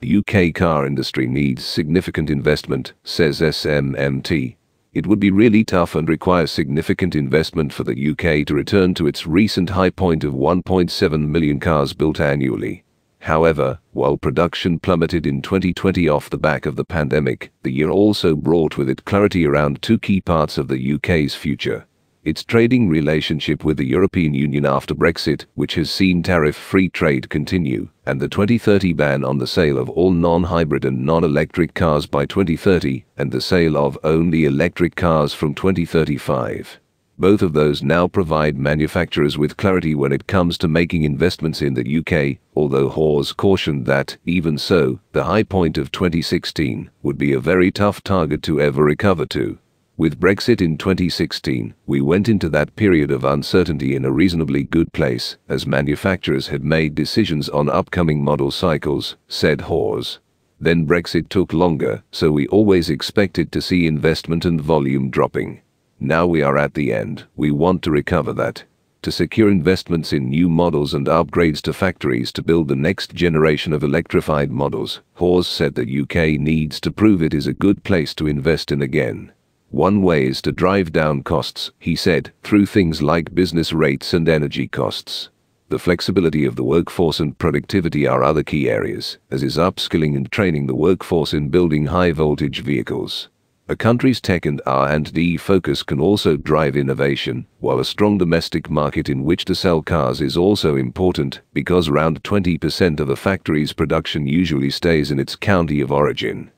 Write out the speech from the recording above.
The UK car industry needs significant investment, says SMMT. It would be really tough and require significant investment for the UK to return to its recent high point of 1.7 million cars built annually. However, while production plummeted in 2020 off the back of the pandemic, the year also brought with it clarity around two key parts of the UK's future its trading relationship with the European Union after Brexit, which has seen tariff-free trade continue, and the 2030 ban on the sale of all non-hybrid and non-electric cars by 2030, and the sale of only electric cars from 2035. Both of those now provide manufacturers with clarity when it comes to making investments in the UK, although Hawes cautioned that, even so, the high point of 2016 would be a very tough target to ever recover to. With Brexit in 2016, we went into that period of uncertainty in a reasonably good place, as manufacturers had made decisions on upcoming model cycles, said Hawes. Then Brexit took longer, so we always expected to see investment and volume dropping. Now we are at the end, we want to recover that. To secure investments in new models and upgrades to factories to build the next generation of electrified models, Hawes said the UK needs to prove it is a good place to invest in again. One way is to drive down costs, he said, through things like business rates and energy costs. The flexibility of the workforce and productivity are other key areas, as is upskilling and training the workforce in building high-voltage vehicles. A country's tech and R&D focus can also drive innovation, while a strong domestic market in which to sell cars is also important because around 20% of a factory's production usually stays in its county of origin.